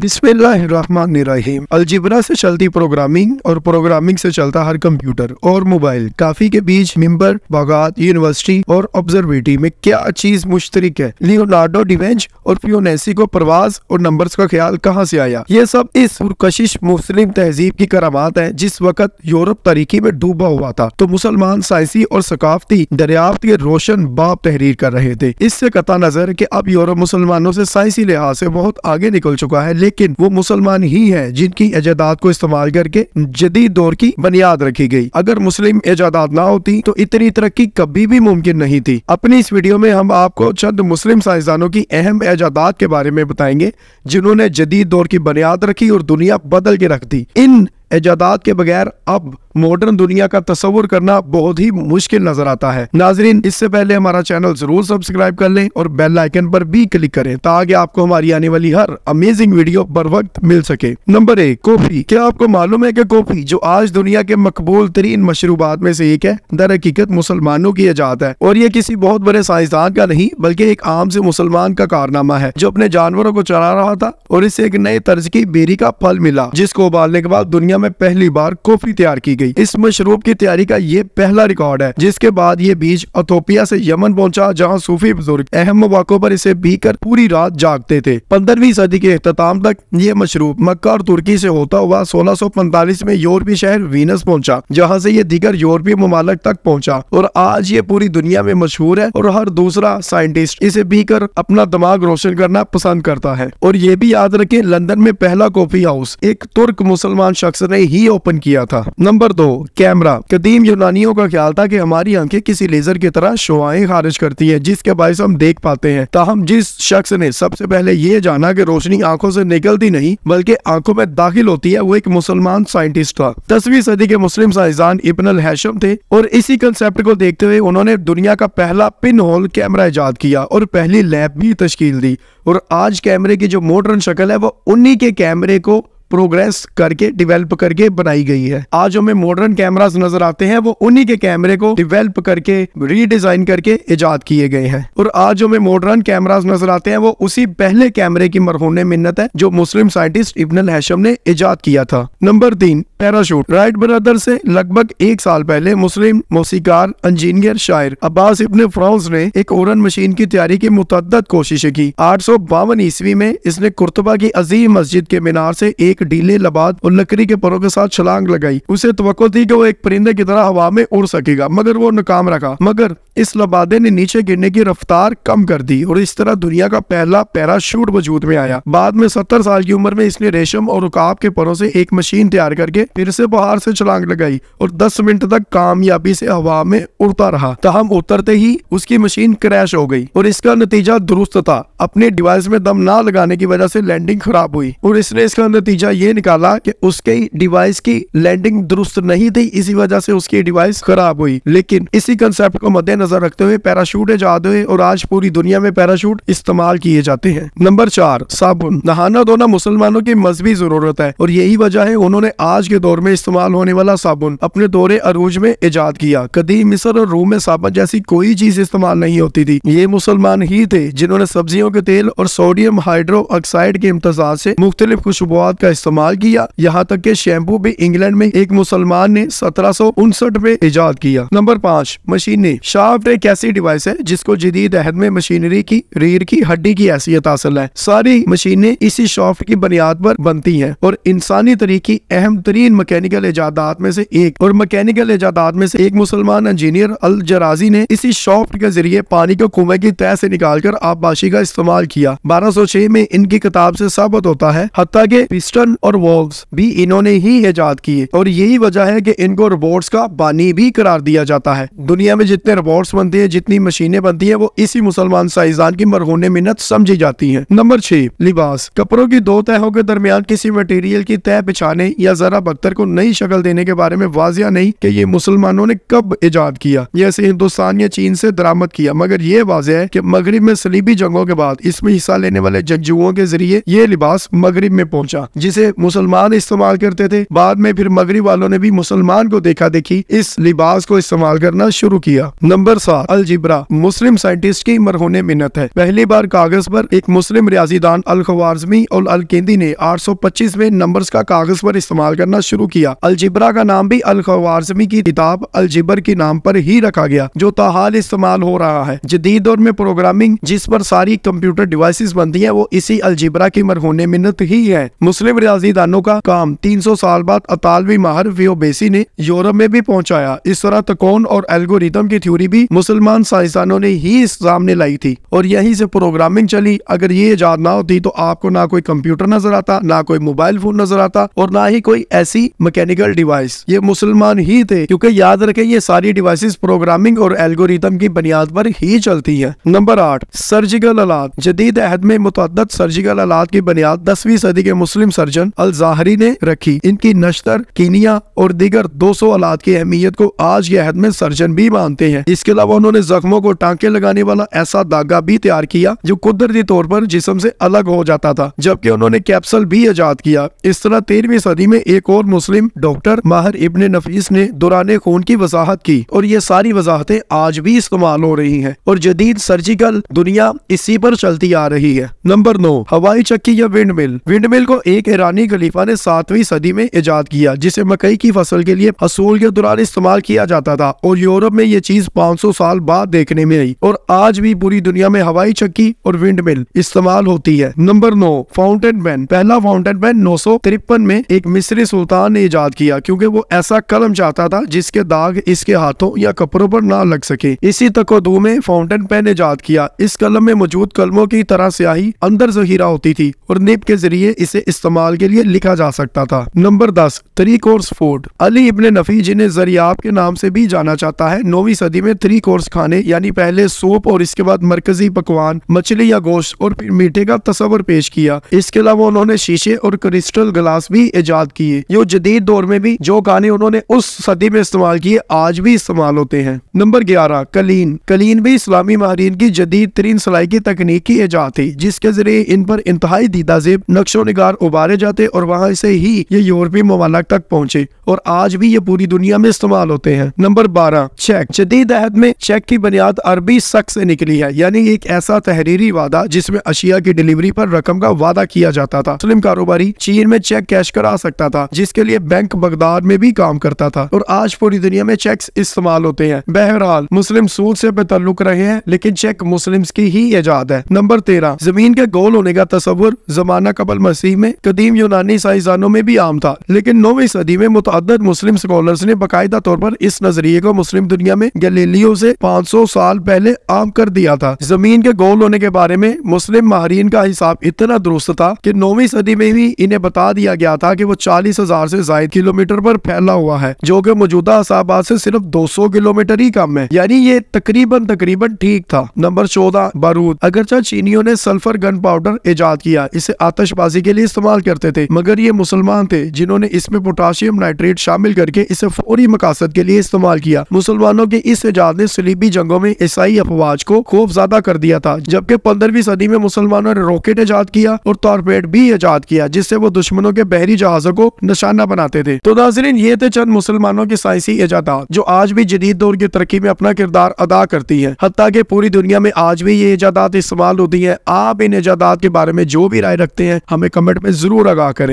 बिस्मिल्लाहिर्रहमानिर्रहीम अलजिब्रा से चलती प्रोग्रामिंग और प्रोग्रामिंग से चलता हर कंप्यूटर और मोबाइल काफी के बीच मिंबर बागात यूनिवर्सिटी और ऑब्जर्वेटरी में क्या चीज मुश्तरक है लियोनार्डो डिवेंच और फ्योनेसी को प्रवास और नंबर का ख्याल कहाँ से आया ये सब इस पुरकशिश मुस्लिम तहजीब की करामात है जिस वक्त यूरोप तरीके में डूबा हुआ था तो मुसलमान साइंसी और सकाफती दरियाफ्त के रोशन बाप तहरीर कर रहे थे इससे कता नजर की अब यूरोप मुसलमानों से साइंसी लिहाज से बहुत आगे निकल चुका है लेकिन वो मुसलमान ही है जिनकी एजादात को इस्तेमाल करके जदीद दौर की बुनियाद रखी गई अगर मुस्लिम एजादात ना होती तो इतनी तरक्की कभी भी मुमकिन नहीं थी अपनी इस वीडियो में हम आपको चंद मुस्लिम साइंसदानों की अहम एजादात के बारे में बताएंगे जिन्होंने जदीद दौर की बुनियाद रखी और दुनिया बदल के रख दी इन एजादात के बगैर अब मॉडर्न दुनिया का तस्वुर करना बहुत ही मुश्किल नजर आता है नाजरीन इससे पहले हमारा चैनल जरूर सब्सक्राइब कर लें और बेल आइकन पर भी क्लिक करें ताकि आपको हमारी आने वाली हर अमेजिंग वीडियो बर वक्त मिल सके नंबर एक कॉफी क्या आपको मालूम है की कॉफी जो आज दुनिया के मकबूल तरीन मशरूबात में से एक है दर हकीकत मुसलमानों की ईजाद है और ये किसी बहुत बड़े साइंसदान का नहीं बल्कि एक आम से मुसलमान का कारनामा है जो अपने जानवरों को चला रहा था और इसे एक नए तर्ज की बेरी का फल मिला जिसको उबालने के बाद दुनिया में पहली बार कॉफी तैयार की गई गई इस मशरूब की तैयारी का ये पहला रिकॉर्ड है जिसके बाद ये बीज अथोपिया से यमन पहुंचा जहां सूफी बुजुर्ग अहम मौाकों पर इसे पीकर पूरी रात जागते थे पंद्रहवीं सदी के अख्ताम तक ये मशरूब मक्का और तुर्की से होता हुआ सोलह में यूरोपीय शहर वीनस पहुंचा जहाँ से ये दीगर यूरोपीय ममालक तक पहुंचा और आज ये पूरी दुनिया में मशहूर है और हर दूसरा साइंटिस्ट इसे पीकर अपना दिमाग रोशन करना पसंद करता है और ये भी याद रखे लंदन में पहला कॉफी हाउस एक तुर्क मुसलमान शख्स ने ही ओपन किया था नंबर दो कैमरा कदीम यूनानियों का ख्याल था कि हमारी आंखें किसी लेजर की तरह शुआएं खारिज करती है जिसके बायस हम देख पाते हैं ताहम जिस शख्स ने सबसे पहले ये जाना कि रोशनी आंखों से निकलती नहीं बल्कि आंखों में दाखिल होती है वो एक मुसलमान साइंटिस्ट था दसवीं सदी के मुस्लिम साइंसदान इबन हैशम थे और इसी कंसेप्ट को देखते हुए उन्होंने दुनिया का पहला पिन होल कैमरा ईजाद किया और पहली लैब भी तश्कील दी और आज कैमरे की जो मॉडर्न शक्ल है वो उन्हीं के कैमरे को प्रोग्रेस करके डेवलप करके बनाई गई है आज हमें मॉडर्न कैमरास नजर आते हैं वो उन्हीं के कैमरे को डेवलप करके रीडिजाइन करके इजाद किए गए हैं और आज हमें मॉडर्न कैमरास नजर आते हैं वो उसी पहले कैमरे की मरहोने मिन्नत है जो मुस्लिम साइंटिस्ट इब्न हैशम ने इजाद किया था नंबर तीन पैराशूट राइट ब्रदर से लगभग एक साल पहले मुस्लिम मौसीकार इंजीनियर शायर अब्बास इब्ने फ्रांस ने एक ओरन मशीन की तैयारी की मुतद कोशिशें की आठ सौ बावन ईस्वी में इसने कुर्तबा की अजीम मस्जिद के मीनार से एक डीले लबाद और लकड़ी के परों के साथ छलांग लगाई उसे तो थी कि वो एक परिंदे की तरह हवा में उड़ सकेगा मगर वो नाकाम रखा मगर इस लबादे ने नीचे गिरने की रफ्तार कम कर दी और इस तरह दुनिया का पहला पैराशूट वजूद में आया बाद में सत्तर साल की उम्र में इसने रेशम और रुकाब के परों से एक मशीन तैयार करके फिर से बाहर से छलांग लगाई और 10 मिनट तक कामयाबी से हवा में उड़ता रहा तहम उतरते ही उसकी मशीन क्रैश हो गई और इसका नतीजा दुरुस्त था अपने डिवाइस में दम ना लगाने की वजह से लैंडिंग खराब हुई और इसने इसका नतीजा ये निकाला कि उसके डिवाइस की लैंडिंग दुरुस्त नहीं थी इसी वजह से उसकी डिवाइस खराब हुई लेकिन इसी कंसेप्ट को मद्देनजर रखते हुए पैराशूट ईजाद हुए और आज पूरी दुनिया में पैराशूट इस्तेमाल किए जाते हैं नंबर चार साबुन नहाना धोना मुसलमानों की मजहबी जरूरत है और यही वजह है उन्होंने आज के दौर में इस्तेमाल होने वाला साबुन अपने दौरे अरूज में ईजाद किया कदीम मिसर और रूम में साबुन जैसी कोई चीज इस्तेमाल नहीं होती थी ये मुसलमान ही थे जिन्होंने सब्जियों के तेल और सोडियम हाइड्रो ऑक्साइड के इम्तजाज से मुख्तलिफ खुशबुआत का इस्तेमाल किया यहाँ तक के शैम्पू भी इंग्लैंड में एक मुसलमान ने सत्रह में ईजाद किया नंबर पाँच मशीने शाफ्ट एक ऐसी डिवाइस है जिसको जदीद अहद में मशीनरी की रीढ़ की हड्डी की हैसियत हासिल है सारी मशीने इसी शाफ्ट की बुनियाद पर बनती है और इंसानी तरीके अहम तरीन तीन मैकेनिकल इजादात में से एक और मैकेनिकल इजादात में से एक मुसलमान इंजीनियर अल जराजी ने इसी शॉफ्ट के जरिए पानी को कुएं की तय से निकाल कर आबपाशी का इस्तेमाल किया बारह सौ छह में इनकी किताब से साबित होता है हती के पिस्टन और वॉल्व भी इन्होंने ही ईजाद किए और यही वजह है की इनको रोबोट्स का बानी भी करार दिया जाता है दुनिया में जितने रोबोट्स बनते हैं जितनी मशीनें बनती है वो इसी मुसलमान साइजान की मरहूने मिन्नत समझी जाती है नंबर छह लिबास कपड़ों की दो तहों के दरमियान किसी मटेरियल की तय बिछाने या जरा पत्थर को नई शक्ल देने के बारे में वाजिया नहीं कि ये मुसलमानों ने कब ईजाद किया यह हिंदुस्तान या चीन से दरामद किया मगर ये वाजिया है कि मगरब में सलीबी जंगों के बाद इसमें हिस्सा लेने वाले जंगजुओं के जरिए ये लिबास मगरब में पहुंचा जिसे मुसलमान इस्तेमाल करते थे बाद में फिर मगरब वालों ने भी मुसलमान को देखा देखी इस लिबास को इस्तेमाल करना शुरू किया नंबर सात अलजिब्रा मुस्लिम साइंटिस्ट की मरहोने मिन्नत है पहली बार कागज पर एक मुस्लिम रियाजीदान अल खवारजमी और अलकेंदी ने पच्चीस में नंबर का कागज पर इस्तेमाल करना शुरू किया अलजिब्रा का नाम भी अल खवारजमी की किताब अलजिबर के नाम पर ही रखा गया जो ताहाल इस्तेमाल हो रहा है जदीद दौर में प्रोग्रामिंग जिस पर सारी कंप्यूटर डिवाइसेस बनती है वो इसी अलजिब्रा की मरहून मिन्नत ही है मुस्लिम रियाजीदानों का काम 300 साल बाद अतालवी माहर व्योबेसी ने यूरोप में भी पहुंचाया इस तरह तकोन और एल्गोरिदम की थ्योरी भी मुसलमान साइंसदानों ने ही सामने लाई थी और यही से प्रोग्रामिंग चली अगर ये ईजाद ना होती तो आपको ना कोई कंप्यूटर नजर आता ना कोई मोबाइल फोन नजर आता और ना ही कोई ऐसी ऐसी मैकेनिकल डिवाइस ये मुसलमान ही थे क्योंकि याद रखे ये सारी डिवाइसेस प्रोग्रामिंग और एल्गोरिदम की बुनियाद पर ही चलती है नंबर आठ सर्जिकल आलात जदीद अहद में मुतद सर्जिकल अलात की बुनियाद दसवीं सदी के मुस्लिम सर्जन अल जाहरी ने रखी इनकी नश्तर कीनिया और दीगर दो सौ अलात की अहमियत को आज के अहद में सर्जन भी मानते हैं इसके अलावा उन्होंने जख्मों को टांके लगाने वाला ऐसा धागा भी तैयार किया जो कुदरती तौर पर जिसम से अलग हो जाता था जबकि उन्होंने कैप्सल भी ईजाद किया इस तरह तेरहवीं सदी में एक और और मुस्लिम डॉक्टर माहर इबन नफीस ने दौरान खून की वजाहत की और ये सारी वजाहतें आज भी इस्तेमाल हो रही है और जदीद सर्जिकल दुनिया इसी पर चलती आ रही है नंबर नौ हवाई चक्की या विंड मिल विंड मिल को एक ईरानी खलीफा ने सातवीं सदी में ईजाद किया जिसे मकई की फसल के लिए असूल के दौरान इस्तेमाल किया जाता था और यूरोप में ये चीज सौ साल बाद देखने में आई और आज भी पूरी दुनिया में हवाई चक्की और विंड मिल इस्तेमाल होती है नंबर नौ फाउंटेन पेन पहला फाउंटेन पेन नौ में एक मिस्री सुल्तान सुल्तान ने ईजाद किया क्योंकि वो ऐसा कलम चाहता था जिसके दाग इसके हाथों या कपड़ों पर ना लग सके इसी तकोदू में फाउंटेन पेन ईजाद किया इस कलम में मौजूद कलमों की तरह स्याही अंदर जहीरा होती थी और निब के जरिए इसे इस्तेमाल के लिए लिखा जा सकता था नंबर दस three course food Ali ibn Nafi जिन्हें जरियाब के नाम से भी जाना चाहता है नौवीं सदी में थ्री कोर्स खाने यानी पहले सूप और इसके बाद मरकजी पकवान मछली या गोश्त और फिर मीठे का तस्वर पेश किया इसके अलावा उन्होंने शीशे और क्रिस्टल ग्लास भी ईजाद किए जो जदीद दौर में भी जो गाने उन्होंने उस सदी में इस्तेमाल किए आज भी इस्तेमाल होते हैं नंबर ग्यारह कलीन कलीन भी इस्लामी माहरीन की जदीद तरीन सलाई की तकनीक की ईजाद थी जिसके जरिए इन पर इंतहाई दीदा जेब नक्शो नगार उबारे जाते और वहाँ से ही ये यूरोपीय ममालक तक पहुँचे और आज भी ये पूरी दुनिया में इस्तेमाल होते हैं नंबर बारह चेक जदीद अहद में चेक की बुनियाद अरबी शख्स से निकली है यानी एक ऐसा तहरीरी वादा जिसमे अशिया की डिलीवरी पर रकम का वादा किया जाता था मुस्लिम कारोबारी चीन में चेक कैश करा सकता था जिस जिसके लिए बैंक बगदाद में भी काम करता था और आज पूरी दुनिया में चेक इस्तेमाल होते हैं बहरहाल मुस्लिम सूद से बेतल्लुक रहे हैं लेकिन चेक मुस्लिम की ही ईजाद है नंबर तेरह जमीन के गोल होने का तस्वुर जमाना कबल मसीह में कदीम यूनानी साइंसदानों में भी आम था लेकिन नौवीं सदी में मुतद मुस्लिम स्कॉलर ने बाकायदा तौर पर इस नजरिए को मुस्लिम दुनिया में गलेलियो से 500 साल पहले आम कर दिया था जमीन के गोल होने के बारे में मुस्लिम माहरीन का हिसाब इतना दुरुस्त था कि नौवीं सदी में भी इन्हें बता दिया गया था कि वो चालीस हजार से जायद किलोमीटर पर फैला हुआ है जो कि मौजूदा असाबाद से सिर्फ 200 किलोमीटर ही कम है यानी ये तकरीबन तकरीबन ठीक था नंबर चौदह बारूद अगरचा चीनियों ने सल्फर गन पाउडर ईजाद किया इसे आतशबाजी के लिए इस्तेमाल करते थे मगर ये मुसलमान थे जिन्होंने इसमें पोटाशियम नाइट्रेट शामिल करके इसे फौरी मकासद के लिए इस्तेमाल किया मुसलमानों के इस इजाद ने सलीबी जंगों में ईसाई अफवाज को खूब ज्यादा कर दिया था जबकि पंद्रहवीं सदी में मुसलमानों ने रॉकेट ईजाद किया और तारपेट भी ईजाद किया जिससे वो दुश्मनों के बहरी जहाजों को नशा निशाना बनाते थे तो नाजरीन ये थे चंद मुसलमानों की साइंसी ईजादात जो आज भी जदीद दौर की तरक्की में अपना किरदार अदा करती है हती के पूरी दुनिया में आज भी ये ईजादात इस्तेमाल होती है आप इन ईजादात के बारे में जो भी राय रखते हैं हमें कमेंट में जरूर आगा करें